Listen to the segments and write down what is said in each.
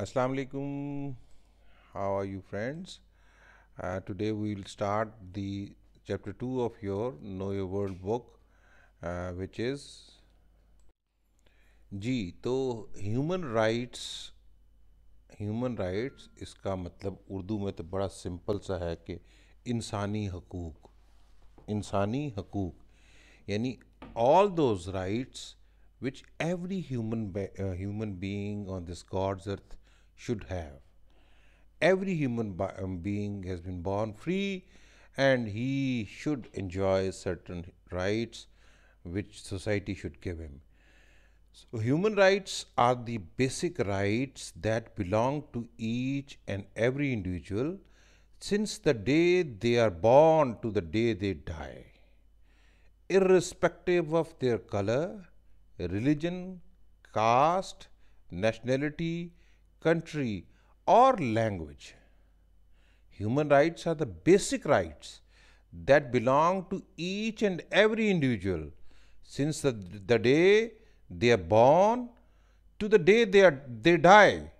assalamu alaikum how are you friends uh, today we will start the chapter 2 of your know your world book uh, which is जी तो human rights human rights इसका मतलब उर्दू में तो बड़ा simple सा है कि इंसानी हकूक इंसानी हकूक यानी all those rights which every human human being on this God's earth should have. Every human um, being has been born free and he should enjoy certain rights which society should give him. So human rights are the basic rights that belong to each and every individual since the day they are born to the day they die, irrespective of their color, religion, caste, nationality, country, or language. Human rights are the basic rights that belong to each and every individual since the, the day they are born to the day they, are, they die,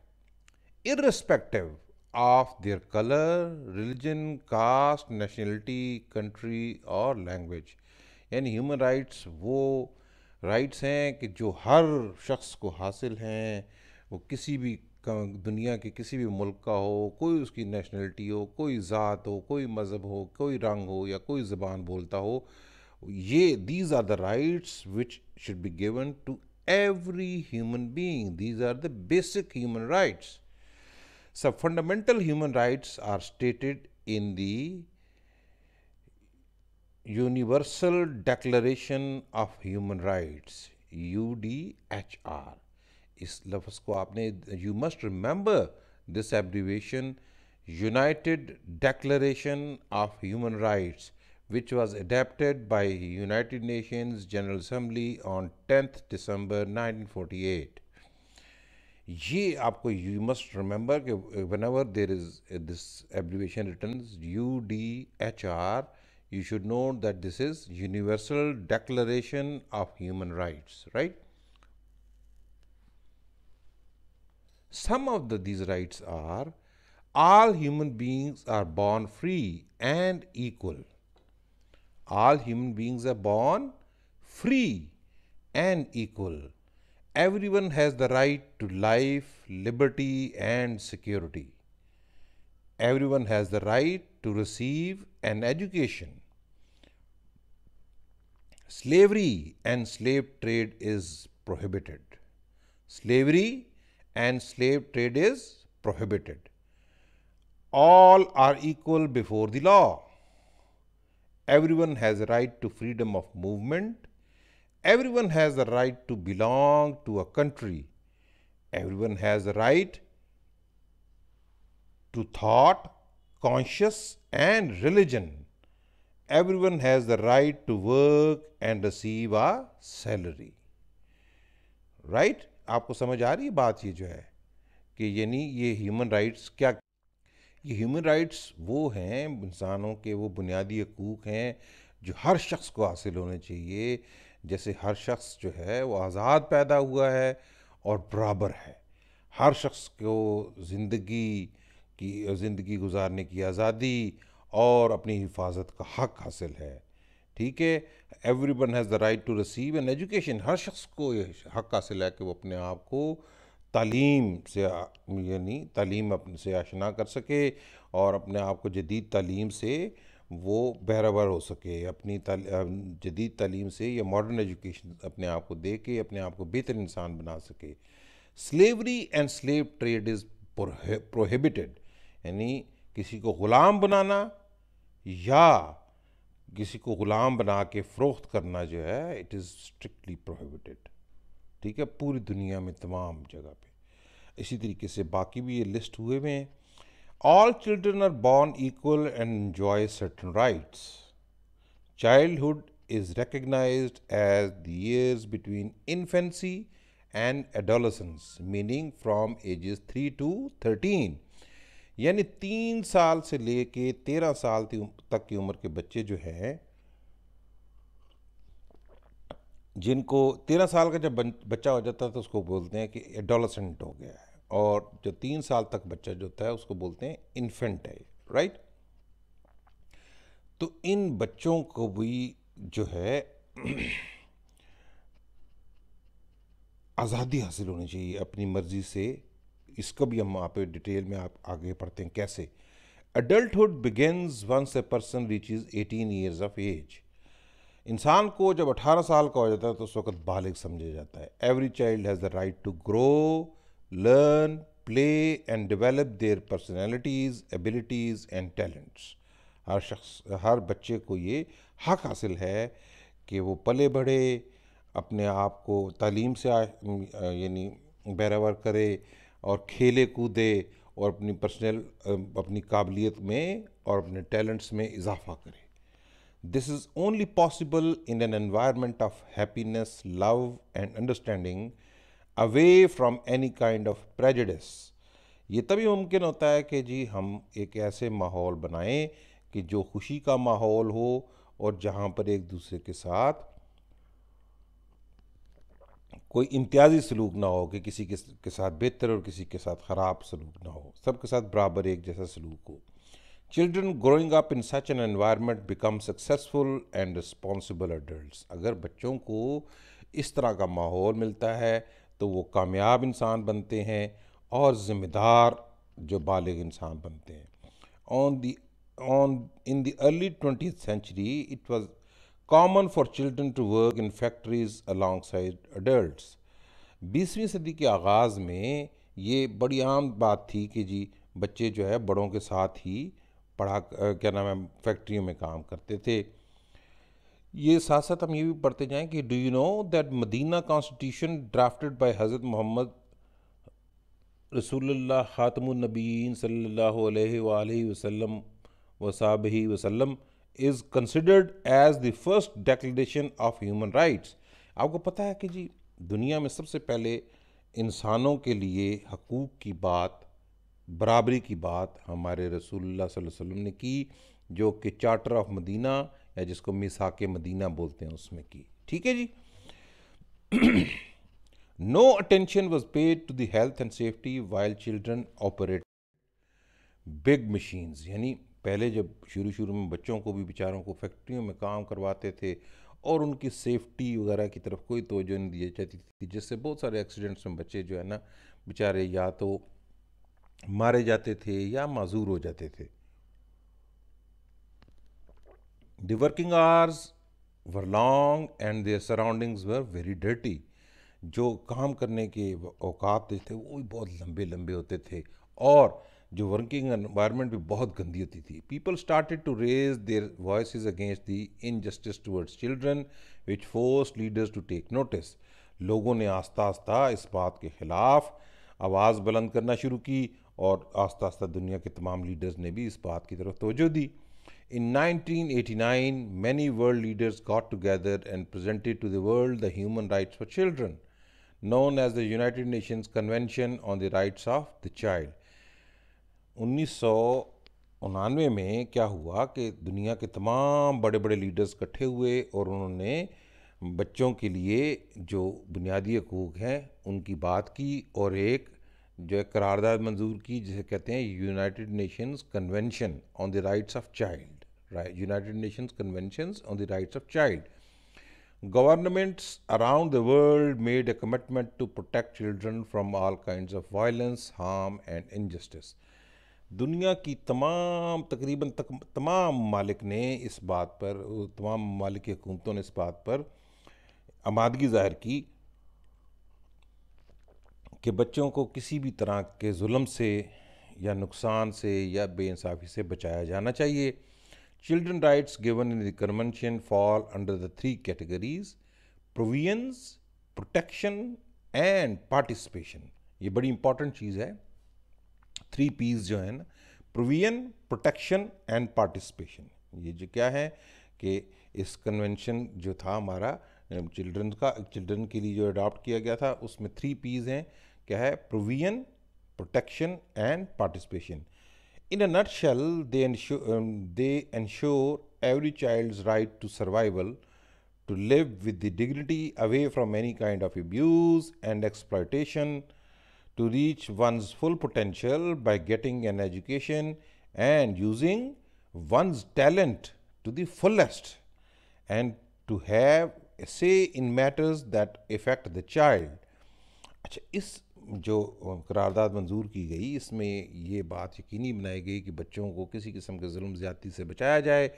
irrespective of their color, religion, caste, nationality, country or language. and human rights wo rights hain ki jo har shakhs ko hasil hain wo kisi bhi दुनिया के किसी भी मुल्क का हो कोई उसकी nationality हो कोई ज़ात हो कोई मज़हब हो कोई रंग हो या कोई ज़बान बोलता हो ये these are the rights which should be given to every human being these are the basic human rights सब fundamental human rights are stated in the universal declaration of human rights U D H R इस लफ्ज़ को आपने you must remember this abbreviation united declaration of human rights which was adopted by united Nations general assembly on tenth December 1948. ये आपको you must remember कि one ever there is this abbreviation return U D H R you should know that this is universal declaration of human rights right Some of the, these rights are all human beings are born free and equal. All human beings are born free and equal. Everyone has the right to life, liberty, and security. Everyone has the right to receive an education. Slavery and slave trade is prohibited. Slavery and slave trade is prohibited. All are equal before the law. Everyone has a right to freedom of movement. Everyone has a right to belong to a country. Everyone has a right to thought, conscience and religion. Everyone has the right to work and receive a salary. Right? आपको समझ आ रही है बात ये जो है कि यानी ये ह्यूमन राइट्स क्या ये ह्यूमन राइट्स वो हैं इंसानों के वो बुनियादी हकूक़ हैं जो हर शख्स को हासिल होने चाहिए जैसे हर शख्स जो है वो आज़ाद पैदा हुआ है और बराबर है हर शख्स को ज़िंदगी की ज़िंदगी गुजारने की आज़ादी और अपनी हिफाजत का हक हासिल है ठीक है everyone has the right to receive an education हर शख्स को ये हक हासिल है कि वो अपने आप को तालीम से यानी तालीम अपने से आशना कर सके और अपने आप को जदीद तालीम से वो बहरावर हो सके अपनी जदीद तालीम से या मॉडर्न एजुकेशन अपने आप को दे के अपने आप को बेहतर इंसान बना सके slavery and slave trade is prohibited यानी किसी को ग़ुलाम बनाना या किसी को ग़ुलाम बना के फ़रोख्त करना जो है इट इज़ स्ट्रिक्टली प्रोहिबिटेड ठीक है पूरी दुनिया में तमाम जगह पे इसी तरीके से बाकी भी ये लिस्ट हुए हुए हैं all children are born equal and enjoy certain rights childhood is recognize as the years between infancy and adolescence meaning from ages three to thirteen यानी तीन साल से लेके तेरह साल तक की उम्र के बच्चे जो हैं जिनको तेरह साल का जब बच्चा हो जाता है तो उसको बोलते हैं कि एडोलसेंट हो गया है और जो तीन साल तक बच्चा जो होता है उसको बोलते हैं इन्फेंट है राइट तो इन बच्चों को भी जो है आज़ादी हासिल होनी चाहिए अपनी मर्ज़ी से इसको भी हम वहाँ पे डिटेल में आप आगे पढ़ते हैं कैसे adulthood begins once a person is eighteen years of age इंसान को जब 18 साल का हो जाता है तो उस वक्त बालिग समझा जाता है every child has the right to grow learn play and develop their personalities abilities and talents हर शख्स हर बच्चे को ये हक हासिल है कि वो पले बढ़े अपने आप को तालीम से यानी बैरावर करे और खेले कूदे और अपनी पर्सनल अपनी काबिलियत में और अपने टैलेंट्स में इजाफा करे this is only possible in an environment of happiness love and understanding away from any kind of prejudice ये तभी मुमकिन होता है कि जी हम एक ऐसे माहौल बनाएं कि जो खुशी का माहौल हो और जहाँ पर एक दूसरे के साथ कोई इम्तियाजी सलूक ना हो कि किसी के, के साथ बेहतर और किसी के साथ ख़राब सलूक ना हो सब के साथ बराबर एक जैसा सलूक हो children growing up in such an environment become successful and responsible adult अगर बच्चों को इस तरह का माहौल मिलता है तो वो कामयाब इंसान बनते हैं और ज़िम्मेदार जो बालग इंसान बनते हैं on the on in the early twenty century it was common for children to work in factories alongside adult बीसवीं सदी के आगाज़ में ये बड़ी आम बात थी कि जी बच्चे जो है बड़ों के साथ ही पढ़ा क्या नाम है फैक्ट्रियों में काम करते थे ये साथ साथ हम ये भी पढ़ते जाएं कि do you know that Medina constitution drafted by Hazrat Mohammad रसूल ख़ातमनबीन सल्लल्लाहु अलैहि ही वसलम is considered as the first declaration of human rights आपको पता है कि जी दुनिया में सबसे पहले इंसानों के लिए हकूक़ की बात बराबरी की बात हमारे रसूलुल्लाह सल्लल्लाहु अलैहि वसल्लम ने की जो कि चार्टर ऑफ मदीना या जिसको मिसाक मदीना बोलते हैं उसमें की ठीक है जी no attention was paid to the health and safety while children operate big machines यानी पहले जब शुरू शुरू में बच्चों को भी बेचारों को फैक्ट्रियों में काम करवाते थे और उनकी सेफ्टी वगैरह की तरफ कोई तोजह नहीं दी जाती थी जिससे बहुत सारे एक्सीडेंट्स में बच्चे जो है ना बेचारे या तो मारे जाते थे या माजूर हो जाते थे the working hours were long and their surroundings were very dirty जो काम करने के अवकात थे वो भी बहुत लंबे लंबे होते थे और जो वर्किंग एनवायरनमेंट भी बहुत गंदी होती थी people started to raise their voice against the injustice towards children which force leaders to take notice लोगों ने आस्ता आस्ता इस बात के ख़िलाफ़ आवाज़ बुलंद करना शुरू की और आस्ता आस्ता दुनिया के तमाम लीडर्स ने भी इस बात की तरफ तोजो the in 1989 many world leaders got together and presented to the world the human rights for children known as the United Nations convention on the rights of the child उन्नीस में क्या हुआ कि दुनिया के तमाम बड़े बड़े लीडर्स इकट्ठे हुए और उन्होंने बच्चों के लिए जो बुनियादी हकूक़ हैं उनकी बात की और एक जो है करारदाद मंजूर की जिसे कहते हैं United Nations convention on the rights of child right United Nations convention on the rights of child governments around the world made a commitment to protect children from all kind of violence harm and injustice दुनिया की तमाम तकरीबन तक, तमाम मालिक ने इस बात पर तमाम मालिक हुकूमतों ने इस बात पर आमादगी ज़ाहिर की कि बच्चों को किसी भी तरह के जुल्म से या नुकसान से या बेानसाफ़ी से बचाया जाना चाहिए children rights given in the convention fall under the three categories provisions protection and participation ये बड़ी इंपॉर्टेंट चीज़ है थ्री पीस जो है ना प्रोविजन प्रोटेक्शन एंड पार्टिसिपेशन ये जो क्या है कि इस कन्वेंशन जो था हमारा चिल्ड्रन का चिल्ड्रन के लिए जो अडॉप्ट किया गया था उसमें थ्री पीज हैं क्या है provision protection and participation in a nutshell they they ensure every child right to survival to live with the dignity away from any kind of abuse and exploitation to reach one's full potential by getting an education and using one's talent to the fullest and to have a say in matters that affect the child. अच्छा इस जो करारदाद मंजूर की गई इसमें ये बात यकीनी बनाई गई कि बच्चों को किसी किस्म के जुल्म ज़्यादती से बचाया जाए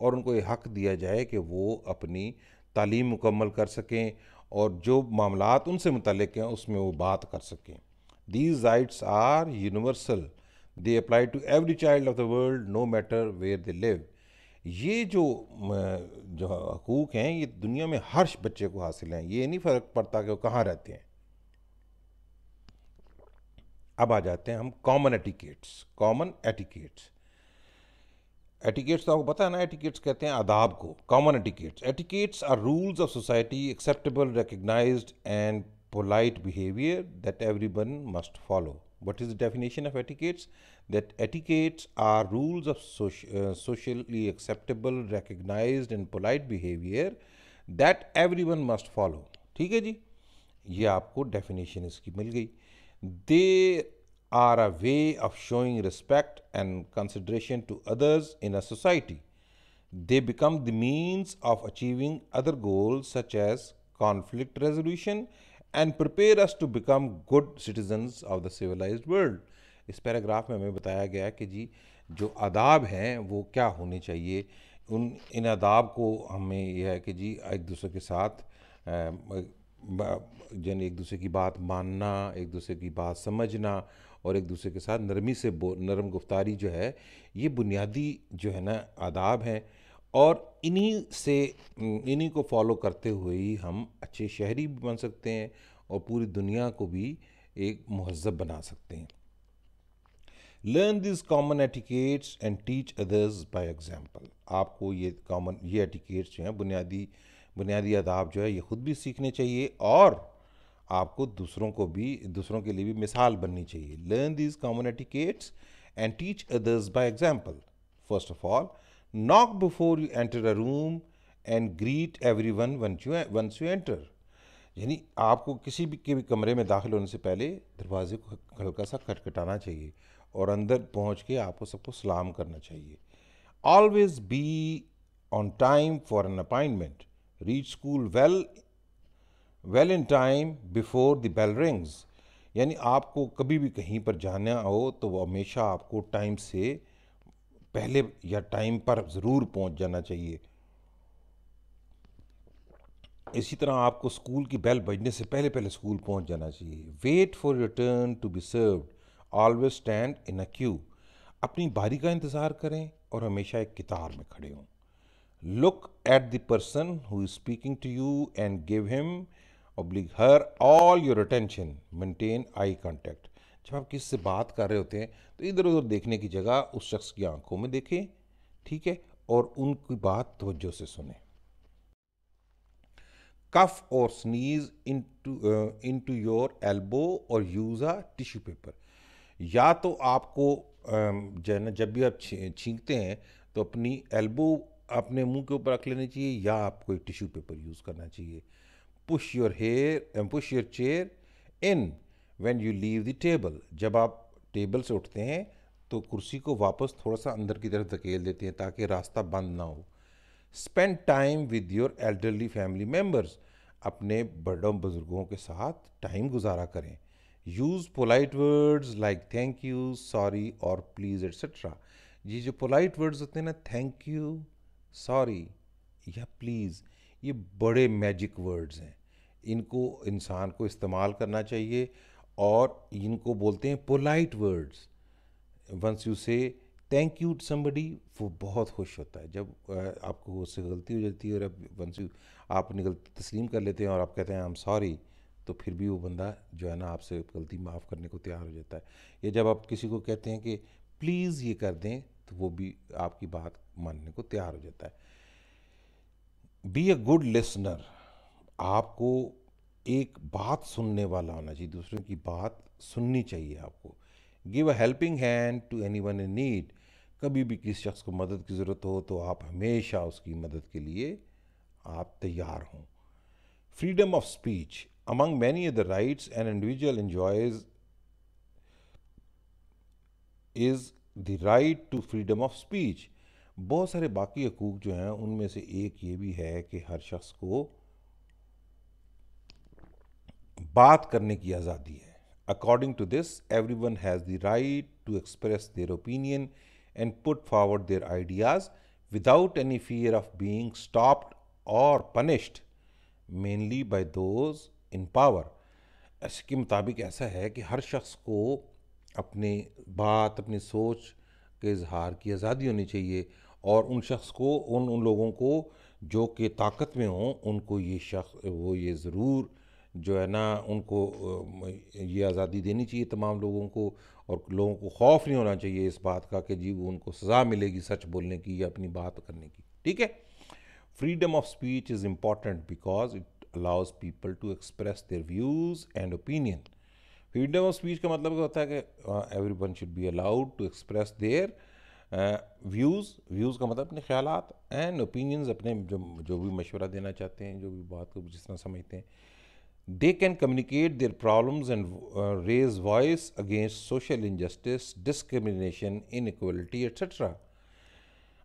और उनको ये हक़ दिया जाए कि वो अपनी तालीम मुकम्मल कर सकें और जो मामला उनसे मुतलक हैं उसमें वो बात कर सकें These rights are universal. They apply to every child of the world, no matter where they live. ये जो जो हकूक़ हैं ये दुनिया में हर बच्चे को हासिल हैं ये नहीं फ़र्क पड़ता कि वो कहाँ रहते हैं अब आ जाते हैं हम common etiquettes common etiquettes etiquettes तो आपको पता है ना एटिकेट्स कहते हैं आदाब को common etiquettes etiquettes are rules of society acceptable recognize and polite behavior that everyone must follow. What is the definition of etiquettes? That etiquettes are rules of uh, socially acceptable, recognized, and polite behavior that everyone must follow. ठीक है जी ये आपको definition इसकी मिल गई they are a way of showing respect and consideration to others in a society they become the means of achieving other goals such as conflict resolution and prepare us to become good citizens of the civilize world इस paragraph में हमें बताया गया कि जी जो आदाब हैं वो क्या होने चाहिए उन इन आदाब को हमें यह है कि जी एक दूसरे के साथ यानी एक दूसरे की बात मानना एक दूसरे की बात समझना और एक दूसरे के साथ नरमी से बो नरम गुफ्तारी जो है ये बुनियादी जो है ना आदाब हैं और इन्हीं से इन्हीं को फॉलो करते हुए ही हम अच्छे शहरी भी बन सकते हैं और पूरी दुनिया को भी एक महजब बना सकते हैं learn this common etiquettes and teach others by example. आपको ये कॉमन ये एटिकेट्स जो हैं बुनियादी बुनियादी आदाब जो है ये ख़ुद भी सीखने चाहिए और आपको दूसरों को भी दूसरों के लिए भी मिसाल बननी चाहिए learn this common etiquettes and teach others by example first of all Knock before you enter a room and greet everyone once you, once you enter. यानी आपको किसी भी के भी कमरे में दाखिल होने से पहले दरवाजे को हल्का सा खटखटाना चाहिए और अंदर पहुंच के आपको सबको सलाम करना चाहिए always be on time for an appointment reach school well well in time before the bell rings यानी आपको कभी भी कहीं पर जाना हो तो वो हमेशा आपको टाइम से पहले या टाइम पर ज़रूर पहुंच जाना चाहिए इसी तरह आपको स्कूल की बेल बजने से पहले पहले स्कूल पहुंच जाना चाहिए wait for your turn to be served always stand in a queue अपनी बारी का इंतज़ार करें और हमेशा एक कितार में खड़े हों look at the person who is speaking to you and give him oblique her all your attention maintain eye contact जब आप किसी से बात कर रहे होते हैं तो इधर उधर देखने की जगह उस शख्स की आंखों में देखें ठीक है और उनकी बात तोज्जो से सुने कफ और sneeze into into your elbow और यूज़ आ टिश्यू पेपर या तो आपको um, जो है ना जब भी आप छींकते हैं तो अपनी एल्बो अपने मुंह के ऊपर रख लेनी चाहिए या आपको एक टिश्यू पेपर यूज़ करना चाहिए push your hair push your chair in when you leave the table जब आप टेबल से उठते हैं तो कुर्सी को वापस थोड़ा सा अंदर की तरफ धकेल देते हैं ताकि रास्ता बंद ना हो spend time with your elderly family members अपने बड़ों बुज़ुर्गों के साथ टाइम गुजारा करें use polite words like thank you sorry और प्लीज़ एट्सट्रा ये जो पोलाइट वर्ड्स होते हैं ना थैंक यू सॉरी या प्लीज़ ये बड़े मैजिक वर्ड्स हैं इनको इंसान को इस्तेमाल करना चाहिए और इनको बोलते हैं polite words once you say thank you to somebody वो बहुत खुश होता है जब आपको उससे गलती हो जाती है और अब वंस यू आप अपनी गलती तस्लीम कर लेते हैं और आप कहते हैं आई एम सॉरी तो फिर भी वो बंदा जो है ना आपसे गलती माफ़ करने को तैयार हो जाता है या जब आप किसी को कहते हैं कि प्लीज़ ये कर दें तो वो भी आपकी बात मानने को तैयार हो जाता है बी ए गुड लिसनर आपको एक बात सुनने वाला होना चाहिए दूसरों की बात सुननी चाहिए आपको give a helping hand to anyone in need कभी भी किसी शख्स को मदद की ज़रूरत हो तो आप हमेशा उसकी मदद के लिए आप तैयार हों freedom of speech among many other rights and individual enjoys is the right to freedom of speech बहुत सारे बाकी हकूक जो हैं उनमें से एक ये भी है कि हर शख्स को बात करने की आज़ादी है according to this everyone has the right to express their opinion and put forward their ideas without any fear of being stopped और punished mainly by those in power इसके मुताबिक ऐसा है कि हर शख्स को अपने बात अपनी सोच के इजहार की आज़ादी होनी चाहिए और उन शख्स को उन उन लोगों को जो कि ताकत में हों उनको ये शख्स वो ये ज़रूर जो है ना उनको ये आज़ादी देनी चाहिए तमाम लोगों को और लोगों को खौफ नहीं होना चाहिए इस बात का कि जी वो उनको सज़ा मिलेगी सच बोलने की या अपनी बात करने की ठीक है freedom of speech is important because it allows people to express their views and opinion freedom of speech का मतलब होता है कि everyone should be allowed to express their views views का मतलब अपने ख्याल एंड ओपिनियंस अपने जो जो भी मशवरा देना चाहते हैं जो भी बात को जिस तरह समझते हैं They can communicate their problems and uh, raise voice against social injustice, discrimination, inequality, etc.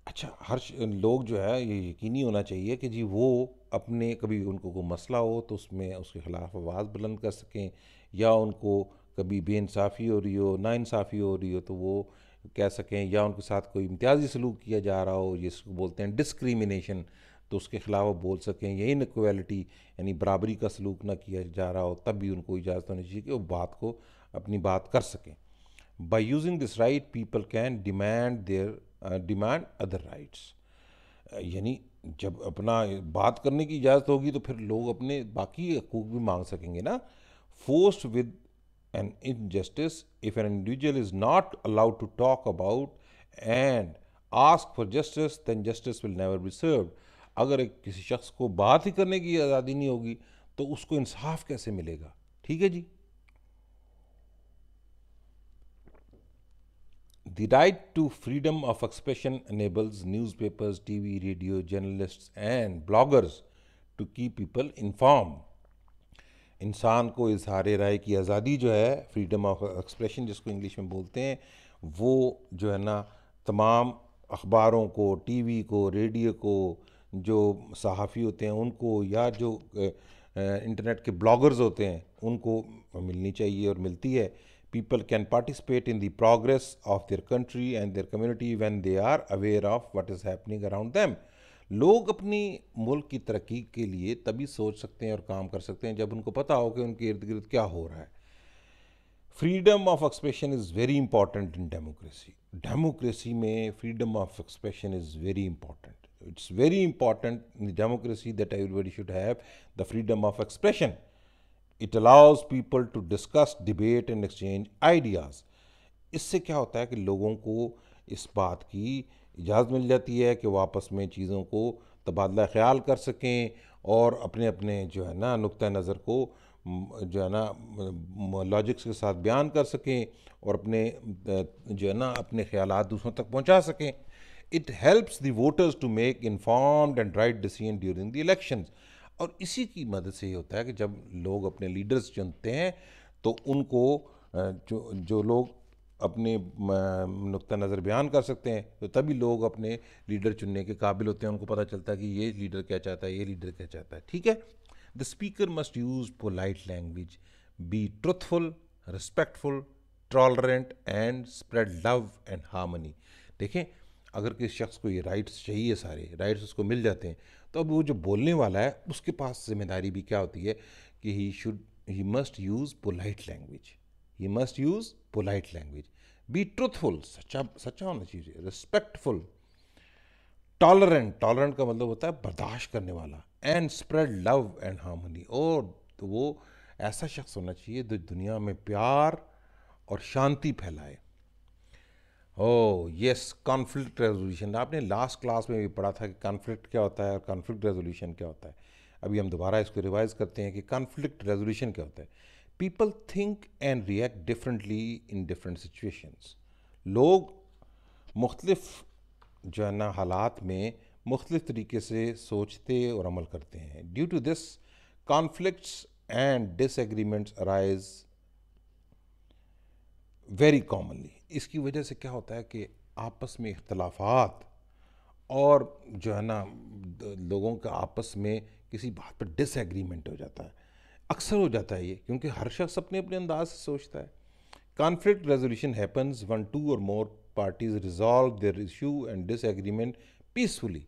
अच्छा हर लोग जो है ये यकीनी होना चाहिए कि जी वो अपने कभी उनको कोई मसला हो तो उसमें उसके ख़िलाफ़ आवाज़ बुलंद कर सकें या उनको कभी बेानसाफ़ी हो रही हो नाानसाफ़ी हो रही हो तो वो कह सकें या उनके साथ कोई इम्तियाजी सलूक किया जा रहा हो जिसको बोलते हैं डिस्क्रिमिनेशन तो उसके ख़िलाफ़ वो बोल सकें या इन यानी बराबरी का सलूक ना किया जा रहा हो तब भी उनको इजाज़त होनी चाहिए कि वो बात को अपनी बात कर सकें by using this right people can demand their uh, demand other rights uh, यानी जब अपना बात करने की इजाज़त होगी तो फिर लोग अपने बाकी हकूक भी मांग सकेंगे ना force with an injustice if an individual is not allowed to talk about and ask for justice then justice will never be served अगर किसी शख्स को बात ही करने की आज़ादी नहीं होगी तो उसको इंसाफ कैसे मिलेगा ठीक है जी two freedom of expression enables newspapers TV radio journalist and bloggers to keep people inform इंसान को इजहार राय की आज़ादी जो है फ्रीडम ऑफ एक्सप्रेशन जिसको इंग्लिश में बोलते हैं वो जो है ना तमाम अखबारों को टी वी को रेडियो को जो सहाफ़ी होते हैं उनको या जो इंटरनेट के ब्लॉगर्स होते हैं उनको मिलनी चाहिए और मिलती है people can participate in the progress of their country and their community when they are aware of what is happening around them लोग अपनी मुल्क की तरक्की के लिए तभी सोच सकते हैं और काम कर सकते हैं जब उनको पता हो कि उनके इर्द गिर्द क्या हो रहा है freedom of expression is very important in democracy democracy में freedom of expression is very important it's very important in the democracy that everybody should have the freedom of expression. It allows people to discuss, debate and exchange ideas. इससे क्या होता है कि लोगों को इस बात की इजाज़त मिल जाती है कि वापस में चीज़ों को तबादला ख्याल कर सकें और अपने अपने जो है ना नुक़ नज़र को जो है ना लॉजिक्स के साथ बयान कर सकें और अपने जो है ना अपने ख्याल दूसरों तक पहुंचा सकें it helps the voters to make informed and right decision during the elections और इसी की मदद से ये होता है कि जब लोग अपने लीडर्स चुनते हैं तो उनको जो जो लोग अपने नुक़ नज़र बयान कर सकते हैं तो तभी लोग अपने लीडर चुनने के काबिल होते हैं उनको पता चलता है कि ये लीडर क्या चाहता है ये लीडर क्या चाहता है ठीक है the speaker must use polite language be truthful respectful tolerant and spread love and harmony देखें अगर किसी शख्स को ये राइट्स चाहिए सारे राइट्स उसको मिल जाते हैं तो अब वो जो बोलने वाला है उसके पास जिम्मेदारी भी क्या होती है कि he should he must use polite language he must use polite language be truthful सच्चा सच्चा होना चाहिए रिस्पेक्टफुल टॉलरेंट टॉलरेंट का मतलब होता है बर्दाश्त करने वाला and spread love and harmony और तो वो ऐसा शख्स होना चाहिए जो दुनिया में प्यार और शांति फैलाए ओ यस कॉन्फ्लिक्ट रेजोल्यूशन आपने लास्ट क्लास में भी पढ़ा था कि कॉन्फ्लिक्ट क्या होता है और कॉन्फ्लिक्ट रेजोल्यूशन क्या होता है अभी हम दोबारा इसको रिवाइज करते हैं कि कॉन्फ्लिक्ट रेजोल्यूशन क्या होता है people think and react differently in different situations लोग मुख्तलफ जो है ना हालात में मुख्तलिफ तरीके से सोचते और अमल करते हैं due to this conflicts and disagreements arise very commonly इसकी वजह से क्या होता है कि आपस में इख्तलाफात और जो है ना लोगों का आपस में किसी बात पर डिसएग्रीमेंट हो जाता है अक्सर हो जाता है ये क्योंकि हर शख्स अपने अपने अंदाज से सोचता है conflict resolution happens when two or more parties resolve their issue and disagreement peacefully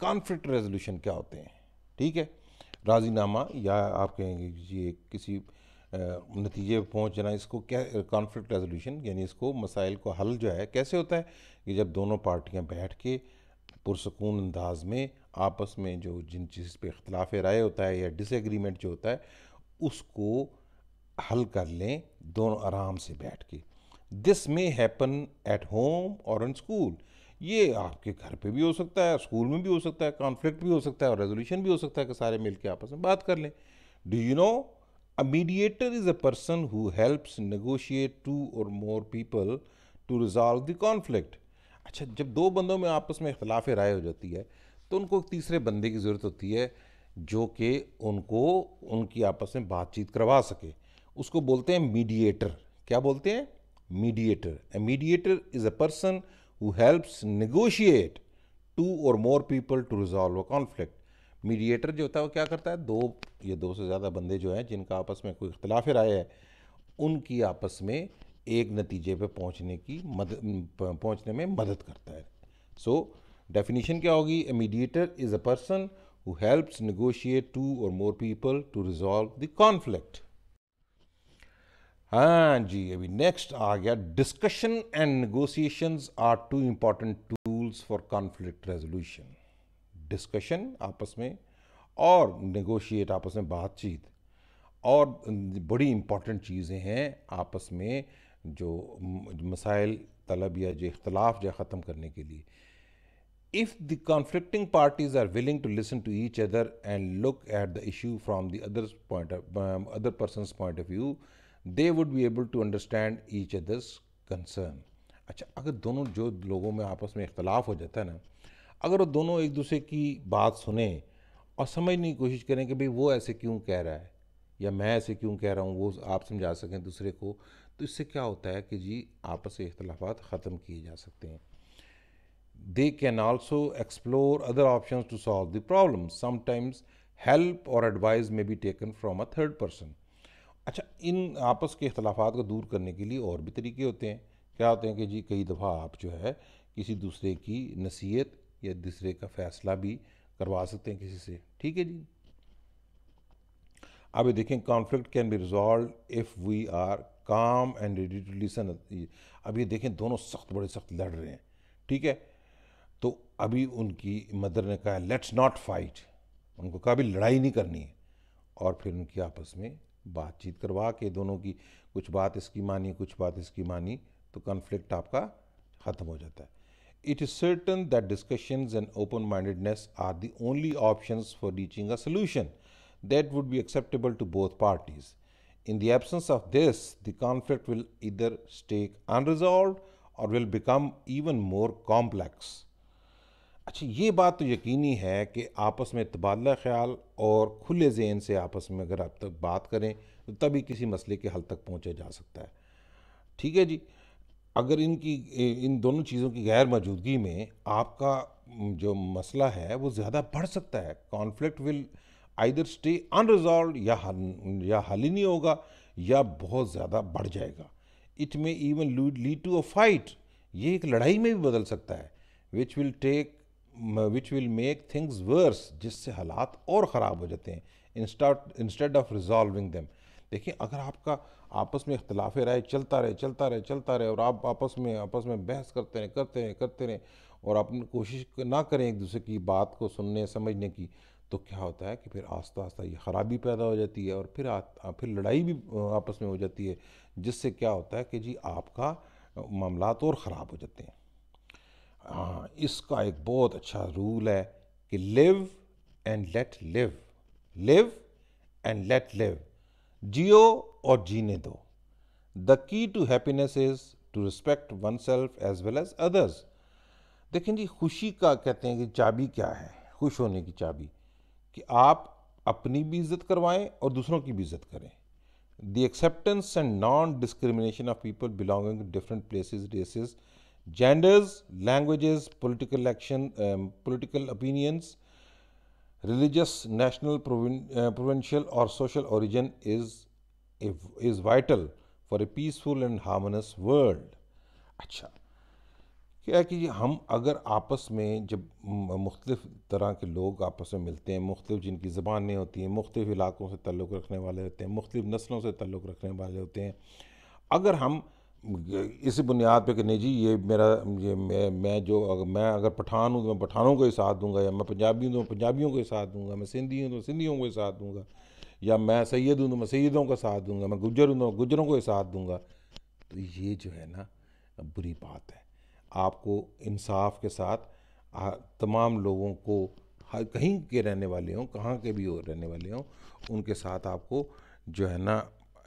conflict resolution क्या होते हैं ठीक है राजीनामा या आप कहेंगे ये किसी नतीजे पहुंचना इसको क्या कॉन्फ्लिक्ट रेजोल्यूशन यानी इसको मसाइल को हल जो है कैसे होता है कि जब दोनों पार्टियाँ बैठ के पुरसकून अंदाज में आपस में जो जिन चीज़ पे इख्तलाफ राय होता है या डिसएग्रीमेंट जो होता है उसको हल कर लें दोनों आराम से बैठ के this may happen at home और इन स्कूल ये आपके घर पे भी हो सकता है स्कूल में भी हो सकता है कॉन्फ्लिक्ट भी हो सकता है और रेजोल्यूशन भी हो सकता है कि सारे मिल के आपस में बात कर लें do you know A mediator is a person who helps negotiate two or more people to resolve the conflict. अच्छा जब दो बंदों में आपस में इख्तलाफ राय हो जाती है तो उनको एक तीसरे बंदे की ज़रूरत होती है जो कि उनको उनकी आपस में बातचीत करवा सके उसको बोलते हैं मीडिएटर क्या बोलते हैं mediator a mediator is a person who helps negotiate two or more people to resolve a conflict mediator जो होता है वो क्या करता है दो या दो से ज़्यादा बंदे जो हैं जिनका आपस में कोई इख्तलाफ राय है उनकी आपस में एक नतीजे पे पहुंचने की मद पहुंचने में मदद करता है सो so, डेफिनेशन क्या होगी a mediator is a person who helps negotiate two or more people to resolve the conflict हाँ जी अभी नेक्स्ट आ गया discussion and negotiations are two important tools for conflict resolution discussion आपस में और नेगोशिएट आपस में बातचीत और बड़ी इम्पॉर्टेंट चीज़ें हैं आपस में जो मसाइल तलब या जो इख्तलाफ या ख़त्म करने के लिए if the conflicting parties are willing to listen to each other and look at the issue from the other point other person point of view they would be able to understand each others concern अच्छा अगर दोनों जो लोगों में आपस में इख्तलाफ हो जाता है ना अगर वो दोनों एक दूसरे की बात सुने और समझने की कोशिश करें कि भाई वो ऐसे क्यों कह रहा है या मैं ऐसे क्यों कह रहा हूँ वो आप समझा सकें दूसरे को तो इससे क्या होता है कि जी आपस में अख्तलाफात ख़त्म किए जा सकते हैं they can also explore other option to solve the problem sometimes help or advice may be taken from a third person अच्छा इन आपस के अख्तलाफा को दूर करने के लिए और भी तरीके होते हैं क्या होते हैं कि जी कई दफ़ा आप जो है किसी दूसरे की नसीहत या दूसरे का फैसला भी करवा सकते हैं किसी से ठीक है जी अब ये देखें conflict can be resolve if we are calm and ready to listen अब ये देखें दोनों सख्त बड़े सख्त लड़ रहे हैं ठीक है तो अभी उनकी मदर ने कहा लेट्स नॉट फाइट उनको कहा भी लड़ाई नहीं करनी है और फिर उनकी आपस में बातचीत करवा के दोनों की कुछ बात इसकी मानी कुछ बात इसकी मानी तो कन्फ्लिक्ट आपका ख़त्म हो जाता है It is certain that discussions and open mindedness are the only options for reaching a solution that would be acceptable to both parties. In the absence of this, the conflict will either stay unresolved or will become even more complex अच्छा ये बात तो यकीनी है कि आपस में तबादला ख्याल और खुले जहन से आपस में अगर आप तक बात करें तो तभी किसी मसले के हल तक पहुंचा जा सकता है ठीक है जी अगर इनकी इन दोनों चीज़ों की गैर मौजूदगी में आपका जो मसला है वो ज़्यादा बढ़ सकता है conflict will either stay unresolve या हल या हल ही नहीं होगा या बहुत ज़्यादा बढ़ जाएगा it may even lead to a fight ये एक लड़ाई में भी बदल सकता है which will take which will make things worse जिससे हालात और ख़राब हो जाते हैं इंस्टेड ऑफ रिजॉल्विंग दैम देखिए अगर आपका आपस में इख्तलाफ राय चलता रहे चलता रहे चलता रहे और आप आपस में आपस में बहस करते रहें करते रहें करते रहें और आप कोशिश ना करें एक दूसरे की बात को सुनने समझने की तो क्या होता है कि फिर आस्ता आस्ता ये ख़राबी पैदा हो जाती है और फिर आ, फिर लड़ाई भी आपस में हो जाती है जिससे क्या होता है कि जी आपका मामला और ख़राब हो जाते हैं हाँ इसका एक बहुत अच्छा रूल है कि live and let live live and let live जियो और जीने दो the key to happiness is to respect oneself as well as others देखें जी खुशी का कहते हैं कि चाबी क्या है खुश होने की चाबी कि आप अपनी भी इज्जत करवाएं और दूसरों की भी इज्जत करें the acceptance and non discrimination of people belonging to different place races genders languages political action political opinions religious, national, provin uh, provincial or social origin is, if, is vital for a peaceful and harmonious world. अच्छा क्या है कि हम अगर आपस में जब मुख्तलिफ़ तरह के लोग आपस में मिलते हैं मुख्तलिफ जिनकी ज़बानें होती हैं मुख्तलिफ़ इलाकों से ताल्लुक़ रखने वाले होते हैं मुख्तलिफ नस्लों से ताल्लुक़ रखने वाले होते हैं अगर हम इसी बुनियाद पे कि नहीं जी ये मेरा ये मैं मैं जो अगर मैं अगर पठान हूँ तो मैं पठानों को ही साथ दूंगा या मैं पंजाबी हूँ तो मैं पंजाबियों को ही साथ दूंगा मैं सिंधी हूँ तो सिंधियों को ही साथ दूंगा या मैं सैयद हूँ तो मैं सैदों का साथ दूंगा मैं गुजर हूँ तो गुजरों को ही साथ दूंगा तो ये जो है ना बुरी बात है आपको इंसाफ के साथ तमाम लोगों को हर कहीं के रहने वाले हों कहाँ के भी हो रहने वाले हों उनके साथ आपको जो है ना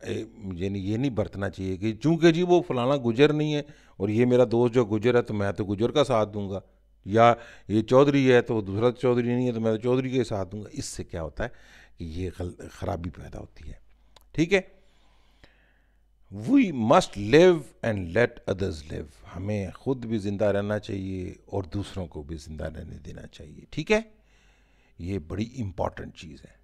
यानी ये नहीं बरतना चाहिए कि चूंकि जी वो फलाना गुजर नहीं है और ये मेरा दोस्त जो गुजर है तो मैं तो गुजर का साथ दूंगा या ये चौधरी है तो दूसरा चौधरी नहीं है तो मैं तो चौधरी के साथ दूंगा इससे क्या होता है कि ये खराबी पैदा होती है ठीक है we must live and let others live हमें खुद भी ज़िंदा रहना चाहिए और दूसरों को भी ज़िंदा रहने देना चाहिए ठीक है ये बड़ी इम्पॉर्टेंट चीज़ है